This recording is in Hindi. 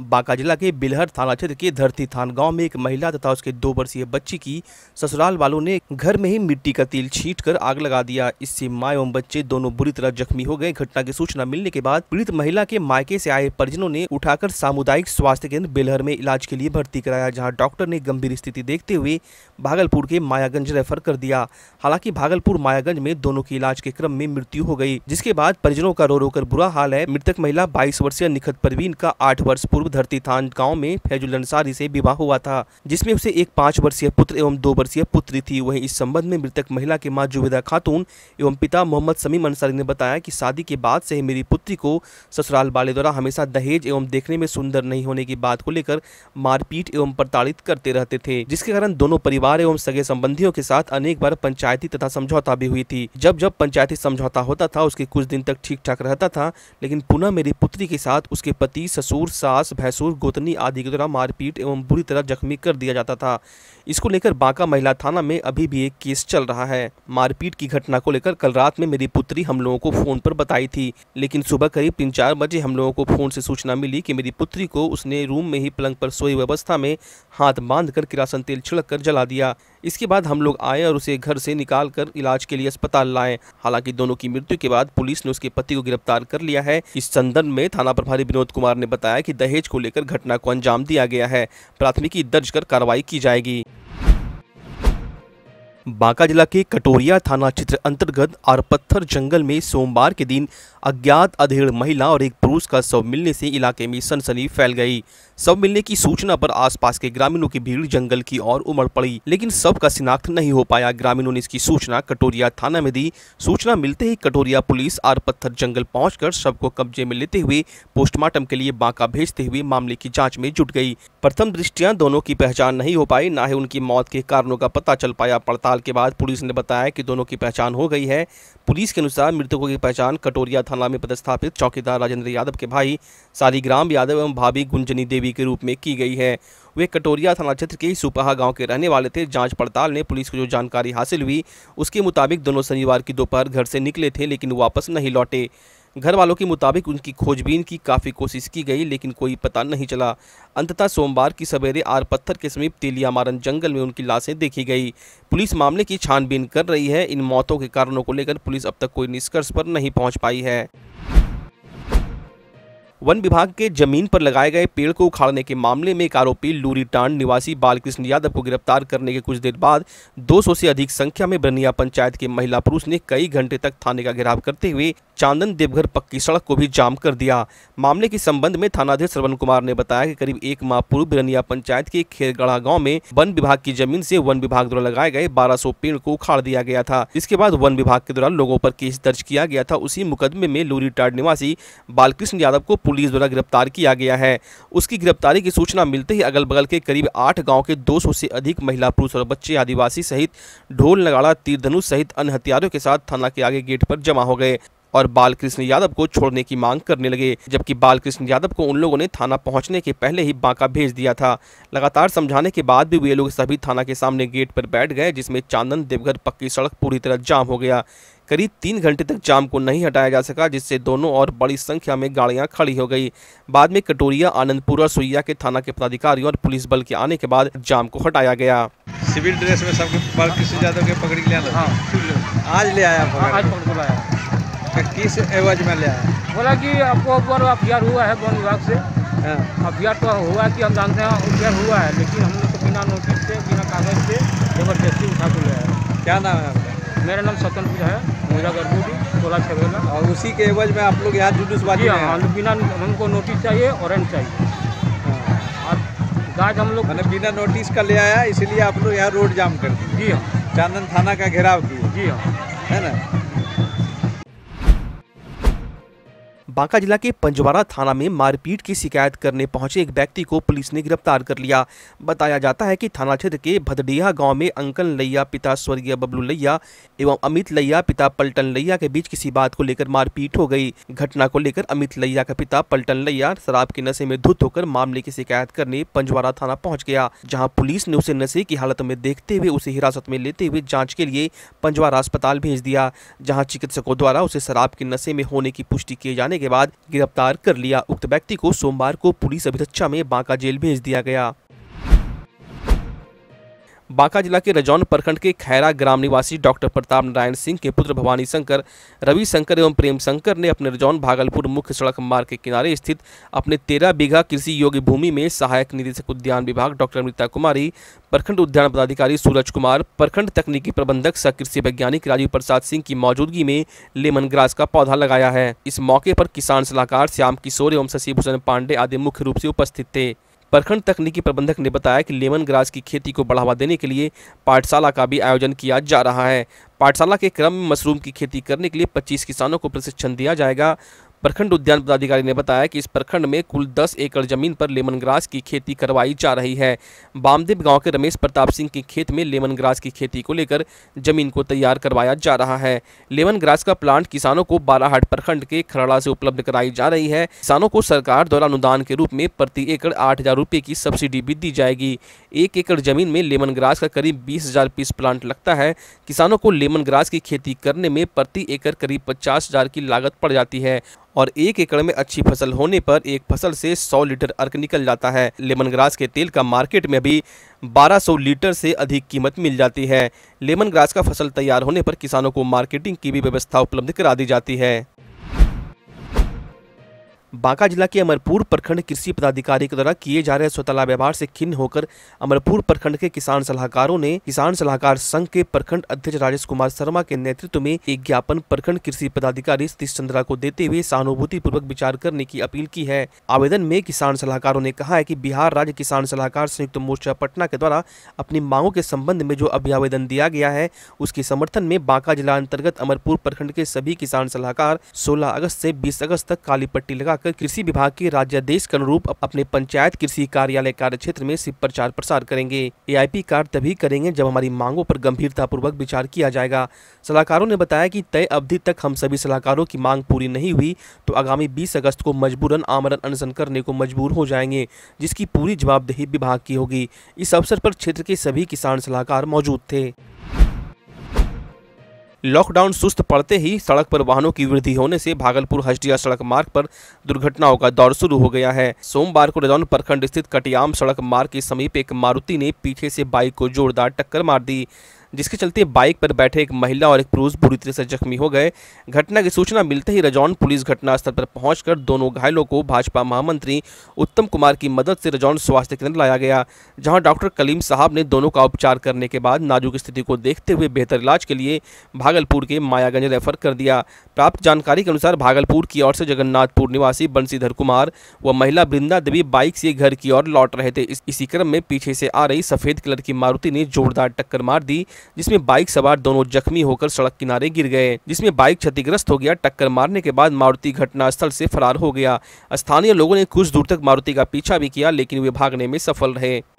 बांका जिला के बिलहर थाना क्षेत्र के धरती थान गांव में एक महिला तथा उसके दो वर्षीय बच्ची की ससुराल वालों ने घर में ही मिट्टी का तेल छीट कर आग लगा दिया इससे माँ एवं बच्चे दोनों बुरी तरह जख्मी हो गए घटना की सूचना मिलने के बाद पीड़ित महिला के मायके से आए परिजनों ने उठाकर सामुदायिक स्वास्थ्य केंद्र बेलहर में इलाज के लिए भर्ती कराया जहाँ डॉक्टर ने गंभीर स्थिति देखते हुए भागलपुर के मायागंज रेफर कर दिया हालांकि भागलपुर मायागंज में दोनों के इलाज के क्रम में मृत्यु हो गयी जिसके बाद परिजनों का रो रो कर बुरा हाल है मृतक महिला बाईस वर्षीय निखत परवीन का आठ वर्ष पूर्व पूर्व धरती थान गाँव में फैजुल अंसारी से विवाह हुआ था जिसमें उसे एक पाँच वर्षीय पुत्र एवं दो वर्षीय पुत्री थी वहीं इस संबंध में मृतक महिला के माँ जुबेदा खातून एवं पिता मोहम्मद समीम अंसारी ने बताया कि शादी के बाद से ही मेरी पुत्री को ससुराल वाले द्वारा हमेशा दहेज एवं देखने में सुंदर नहीं होने की बात को लेकर मारपीट एवं प्रताड़ित करते रहते थे जिसके कारण दोनों परिवार एवं सगे संबंधियों के साथ अनेक बार पंचायती तथा समझौता भी हुई थी जब जब पंचायती समझौता होता था उसके कुछ दिन तक ठीक ठाक रहता था लेकिन पुनः मेरी पुत्री के साथ उसके पति ससुर सास भैंसूर गोतनी आदि के द्वारा मारपीट एवं बुरी तरह जख्मी कर दिया जाता था इसको लेकर बांका महिला थाना में अभी भी एक केस चल रहा है मारपीट की घटना को लेकर कल रात में मेरी पुत्री हम लोगों को फोन पर बताई थी लेकिन सुबह करीब तीन चार बजे हम लोगों को फोन से सूचना मिली कि मेरी पुत्री को उसने रूम में ही पलंग पर सोई अवस्था में हाथ कर किरासन तेल छिड़क कर जला दिया इसके बाद हम लोग आए और उसे घर से निकाल कर इलाज के लिए अस्पताल लाए हालांकि दोनों की मृत्यु के बाद पुलिस ने उसके पति को गिरफ्तार कर लिया है इस संदर्भ में थाना प्रभारी विनोद कुमार ने बताया की दहेज को लेकर घटना को अंजाम दिया गया है प्राथमिकी दर्ज कर कार्रवाई की जाएगी बांका जिला के कटोरिया थाना क्षेत्र अंतर्गत आरपत्थर जंगल में सोमवार के दिन अज्ञात अधेड़ महिला और एक पुरुष का शव मिलने से इलाके में सनसनी फैल गई शव मिलने की सूचना पर आसपास के ग्रामीणों की भीड़ जंगल की ओर उमड़ पड़ी लेकिन शव का शिनाख्त नहीं हो पाया ग्रामीणों ने इसकी सूचना कटोरिया थाना में दी सूचना मिलते ही कटोरिया पुलिस आर पत्थर जंगल पहुँच शव को कब्जे में लेते हुए पोस्टमार्टम के लिए बांका भेजते हुए मामले की जाँच में जुट गयी प्रथम दृष्टिया दोनों की पहचान नहीं हो पाई न ही उनकी मौत के कारणों का पता चल पाया पड़ताल के बाद पुलिस ने बताया की दोनों की पहचान हो गई है पुलिस के अनुसार मृतकों की पहचान कटोरिया थाना में पदस्थापित चौकीदार राजेंद्र यादव के भाई सालीग्राम यादव एवं भाभी गुंजनी देवी के रूप में की गई है वे कटोरिया थाना क्षेत्र के सुपहा गांव के रहने वाले थे जांच पड़ताल ने पुलिस को जो जानकारी हासिल हुई उसके मुताबिक दोनों शनिवार की दोपहर घर से निकले थे लेकिन वापस नहीं लौटे घर वालों के मुताबिक उनकी खोजबीन की काफ़ी कोशिश की गई लेकिन कोई पता नहीं चला अंततः सोमवार की सवेरे आर पत्थर के समीप तेलिया मारन जंगल में उनकी लाशें देखी गई पुलिस मामले की छानबीन कर रही है इन मौतों के कारणों को लेकर पुलिस अब तक कोई निष्कर्ष पर नहीं पहुँच पाई है वन विभाग के जमीन पर लगाए गए पेड़ को उखाड़ने के मामले में एक आरोपी लूरी टांड निवासी बालकृष्ण यादव को गिरफ्तार करने के कुछ देर बाद 200 से अधिक संख्या में बनिया पंचायत के महिला पुरुष ने कई घंटे तक थाने का घेराव करते हुए चांदन देवघर पक्की सड़क को भी जाम कर दिया मामले के संबंध में थानाध्यक्ष श्रवण कुमार ने बताया कि करीब एक माह पूर्व बिरनिया पंचायत के खेरगढ़ा गांव में वन विभाग की जमीन से वन विभाग द्वारा लगाए गए 1200 पेड़ को उखाड़ दिया गया था इसके बाद वन विभाग के द्वारा लोगों पर केस दर्ज किया गया था उसी मुकदमे में लूरीटाड निवासी बालकृष्ण यादव को पुलिस द्वारा गिरफ्तार किया गया है उसकी गिरफ्तारी की सूचना मिलते ही अगल बगल के करीब आठ गाँव के दो सौ अधिक महिला पुरुष और बच्चे आदिवासी सहित ढोल नगाड़ा तीर धनुष सहित अन्य हथियारों के साथ थाना के आगे गेट पर जमा हो गए और बालकृष्ण यादव को छोड़ने की मांग करने लगे जबकि बालकृष्ण यादव को उन लोगों ने थाना पहुंचने के पहले ही बांका भेज दिया था लगातार समझाने के बाद भी वे लोग सभी थाना के सामने गेट पर बैठ गए जिसमें चांदन देवघर पक्की सड़क पूरी तरह जाम हो गया करीब तीन घंटे तक जाम को नहीं हटाया जा सका जिससे दोनों और बड़ी संख्या में गाड़ियां खड़ी हो गई बाद में कटोरिया आनंदपुर और सुइया के थाना के पदाधिकारी और पुलिस बल के आने के बाद जाम को हटाया गया सिविल ड्रेस में सबको कृष्ण यादव के पकड़ लिया हाँ, आज ले आया हाँ, आज पकड़ किस एवज में लिया बोला कि आपको ऊपर अफियर हुआ है वन विभाग से हाँ। अफियर तो हुआ कि हम जानते हैं अफियर हुआ है लेकिन हम लोग तो बिना नोटिस से बिना कागज से जबरदस्ती उठा के लिया है क्या नाम है आपका मेरा नाम सतन पूजा है मोजा गर्भूटी टोला छबेला और उसी के एवज में आप लोग यहाँ बाजी हाँ बिना हमको नोटिस चाहिए ऑरेंज चाहिए आज हाँ। हम लोग मैंने मतलब बिना नोटिस का ले आया इसलिए आप लोग यहाँ रोड जाम कर दिए जी हाँ चांदन थाना का घेराव किया जी हाँ है ना बांका जिला के पंजवारा थाना में मारपीट की शिकायत करने पहुंचे एक व्यक्ति को पुलिस ने गिरफ्तार कर लिया बताया जाता है कि थाना क्षेत्र के भदडीहा गांव में अंकल लैया पिता स्वर्गीय बबलू लैया एवं अमित लैया पिता पलटन लैया के बीच किसी बात को लेकर मारपीट हो गई घटना को लेकर अमित लैया का पिता पलटन लैया शराब के नशे में धुत होकर मामले की शिकायत करने पंजवारा थाना पहुँच गया जहाँ पुलिस ने उसे नशे की हालत में देखते हुए उसे हिरासत में लेते हुए जाँच के लिए पंजवारा अस्पताल भेज दिया जहाँ चिकित्सकों द्वारा उसे शराब के नशे में होने की पुष्टि किए जाने के के बाद गिरफ्तार कर लिया उक्त व्यक्ति को सोमवार को पुलिस अभिरक्षा में बांका जेल भेज दिया गया बांका जिला के रजौन प्रखंड के खैरा ग्राम निवासी डॉक्टर प्रताप नारायण सिंह के पुत्र भवानी शंकर रवि शंकर एवं प्रेम शंकर ने अपने रजौन भागलपुर मुख्य सड़क मार्ग के किनारे स्थित अपने तेरह बीघा कृषि योग्य भूमि में सहायक निदेशक उद्यान विभाग डॉक्टर अमृता कुमारी प्रखंड उद्यान पदाधिकारी सूरज कुमार प्रखंड तकनीकी प्रबंधक सह कृषि वैज्ञानिक राजीव प्रसाद सिंह की मौजूदगी में लेमन ग्रास का पौधा लगाया है इस मौके पर किसान सलाहकार श्याम किशोर एवं शशि भूषण पांडे आदि मुख्य रूप से उपस्थित थे प्रखंड तकनीकी प्रबंधक ने बताया कि लेमन ग्रास की खेती को बढ़ावा देने के लिए पाठशाला का भी आयोजन किया जा रहा है पाठशाला के क्रम में मशरूम की खेती करने के लिए 25 किसानों को प्रशिक्षण दिया जाएगा प्रखंड उद्यान पदाधिकारी ने बताया कि इस प्रखंड में कुल 10 एकड़ जमीन पर लेमन ग्रास की खेती करवाई जा रही है बामदेव गांव के रमेश प्रताप सिंह के खेत में लेमन ग्रास की खेती को लेकर जमीन को तैयार करवाया जा रहा है लेमन ग्रास का प्लांट किसानों को बालाहाट प्रखंड के खरड़ा से उपलब्ध कराई जा रही है किसानों को सरकार द्वारा अनुदान के रूप में प्रति एकड़ आठ हजार की सब्सिडी भी दी जाएगी एक एकड़ जमीन में लेमन ग्रास का करीब बीस हजार पीस प्लांट लगता है किसानों को लेमन ग्रास की खेती करने में प्रति एकड़ करीब पचास हजार की लागत पड़ जाती है और एक एकड़ में अच्छी फसल होने पर एक फसल से 100 लीटर अर्क निकल जाता है लेमन ग्रास के तेल का मार्केट में भी 1200 लीटर से अधिक कीमत मिल जाती है लेमन ग्रास का फसल तैयार होने पर किसानों को मार्केटिंग की भी व्यवस्था उपलब्ध करा दी जाती है बांका जिला के अमरपुर प्रखंड कृषि पदाधिकारी के द्वारा किए जा रहे स्वतला व्यवहार से खिन्न होकर अमरपुर प्रखंड के किसान सलाहकारों ने किसान सलाहकार संघ के प्रखंड अध्यक्ष राजेश कुमार शर्मा के नेतृत्व में एक ज्ञापन प्रखंड कृषि पदाधिकारी सतीश चंद्रा को देते हुए सहानुभूति पूर्वक विचार करने की अपील की है आवेदन में किसान सलाहकारों ने कहा है की बिहार राज्य किसान सलाहकार संयुक्त मोर्चा पटना के द्वारा अपनी मांगों के संबंध में जो अभियावेदन दिया गया है उसके समर्थन में बांका जिला अंतर्गत अमरपुर प्रखंड के सभी किसान सलाहकार सोलह अगस्त ऐसी बीस अगस्त तक काली पट्टी लगा जाकर कृषि विभाग के राज्यादेश के अनुरूप अपने पंचायत कृषि कार्यालय कार्य क्षेत्र में सिर्फ प्रचार प्रसार करेंगे आई कार्ड तभी करेंगे जब हमारी मांगों पर गंभीरतापूर्वक विचार किया जाएगा सलाहकारों ने बताया कि तय अवधि तक हम सभी सलाहकारों की मांग पूरी नहीं हुई तो आगामी बीस अगस्त को मजबूरन आमरण अनशन करने को मजबूर हो जाएंगे जिसकी पूरी जवाबदेही विभाग की होगी इस अवसर पर क्षेत्र के सभी किसान सलाहकार मौजूद थे लॉकडाउन सुस्त पड़ते ही सड़क पर वाहनों की वृद्धि होने से भागलपुर हजडिया सड़क मार्ग पर दुर्घटनाओं का दौर शुरू हो गया है सोमवार को रजौन प्रखंड स्थित कटियाम सड़क मार्ग के समीप एक मारुति ने पीछे से बाइक को जोरदार टक्कर मार दी जिसके चलते बाइक पर बैठे एक महिला और एक पुरुष बुरी तरह से जख्मी हो गए घटना की सूचना मिलते ही रजौन पुलिस घटनास्थल पर पहुंचकर दोनों घायलों को भाजपा महामंत्री उत्तम कुमार की मदद से रजौन स्वास्थ्य केंद्र लाया गया जहाँ डॉक्टर कलीम साहब ने दोनों का उपचार करने के बाद नाजुक स्थिति को देखते हुए बेहतर इलाज के लिए भागलपुर के मायागंज रेफर कर दिया प्राप्त जानकारी के अनुसार भागलपुर की ओर से जगन्नाथपुर निवासी बंसीधर कुमार व महिला वृंदा देवी बाइक से घर की ओर लौट रहे थे इसी क्रम में पीछे से आ रही सफेद कलर की मारुति ने जोरदार टक्कर मार दी जिसमें बाइक सवार दोनों जख्मी होकर सड़क किनारे गिर गए जिसमें बाइक क्षतिग्रस्त हो गया टक्कर मारने के बाद मारुति घटनास्थल से फरार हो गया स्थानीय लोगों ने कुछ दूर तक मारुति का पीछा भी किया लेकिन वे भागने में सफल रहे